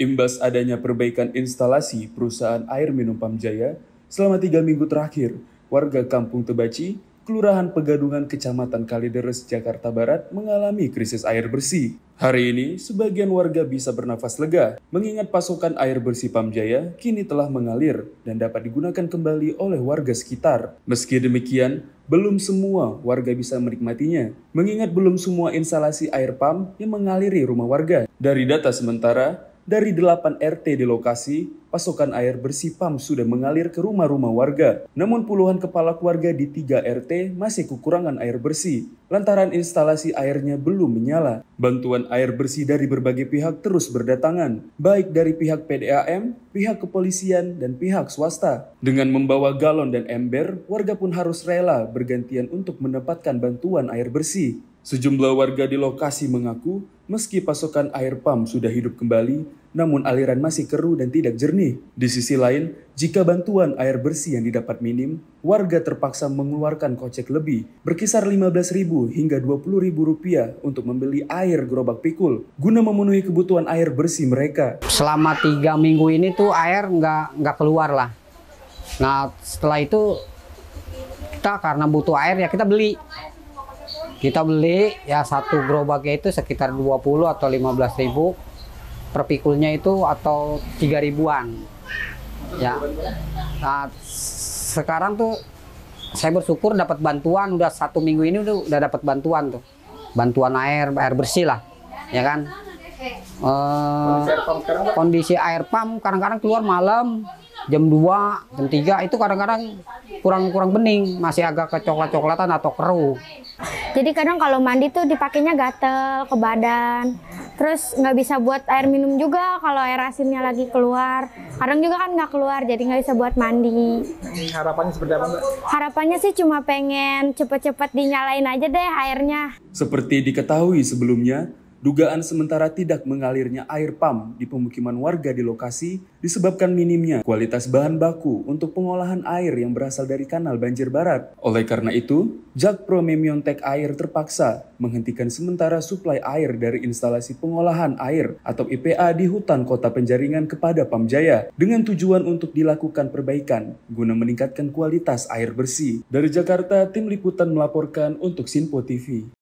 Imbas adanya perbaikan instalasi perusahaan air minum Pamjaya, selama tiga minggu terakhir, warga kampung Tebaci, Kelurahan Pegadungan Kecamatan Kalideres, Jakarta Barat mengalami krisis air bersih. Hari ini, sebagian warga bisa bernafas lega, mengingat pasokan air bersih Pamjaya kini telah mengalir dan dapat digunakan kembali oleh warga sekitar. Meski demikian, belum semua warga bisa menikmatinya, mengingat belum semua instalasi air pam yang mengaliri rumah warga. Dari data sementara, dari 8 RT di lokasi, pasokan air bersih PAM sudah mengalir ke rumah-rumah warga. Namun puluhan kepala keluarga di 3 RT masih kekurangan air bersih, lantaran instalasi airnya belum menyala. Bantuan air bersih dari berbagai pihak terus berdatangan, baik dari pihak PDAM, pihak kepolisian, dan pihak swasta. Dengan membawa galon dan ember, warga pun harus rela bergantian untuk mendapatkan bantuan air bersih. Sejumlah warga di lokasi mengaku meski pasokan air pam sudah hidup kembali, namun aliran masih keruh dan tidak jernih. Di sisi lain, jika bantuan air bersih yang didapat minim, warga terpaksa mengeluarkan kocek lebih, berkisar Rp15.000 hingga Rp20.000 untuk membeli air gerobak pikul, guna memenuhi kebutuhan air bersih mereka. Selama tiga minggu ini tuh air nggak, nggak keluar lah. Nah setelah itu kita karena butuh air ya kita beli kita beli ya satu gerobaknya itu sekitar 20 atau 15 ribu. Perpikulnya itu atau 3 ribuan. Ya. Nah, sekarang tuh saya bersyukur dapat bantuan udah satu minggu ini udah, udah dapat bantuan tuh bantuan air air bersih lah ya kan uh, kondisi air pump kadang-kadang keluar malam jam 2, jam 3 itu kadang-kadang kurang-kurang bening, masih agak kecoklat-coklatan atau keruh. Jadi kadang kalau mandi tuh dipakainya gatel ke badan. Terus nggak bisa buat air minum juga kalau air asinnya lagi keluar. Kadang juga kan nggak keluar, jadi nggak bisa buat mandi. harapannya seperti apa Mbak? Harapannya sih cuma pengen cepet-cepet dinyalain aja deh airnya. Seperti diketahui sebelumnya, Dugaan sementara tidak mengalirnya air pam di pemukiman warga di lokasi disebabkan minimnya kualitas bahan baku untuk pengolahan air yang berasal dari kanal banjir barat. Oleh karena itu, Jakpro Memiontek Air terpaksa menghentikan sementara suplai air dari instalasi pengolahan air atau IPA di hutan kota penjaringan kepada Pamjaya dengan tujuan untuk dilakukan perbaikan guna meningkatkan kualitas air bersih. Dari Jakarta, tim liputan melaporkan untuk Sinpo TV.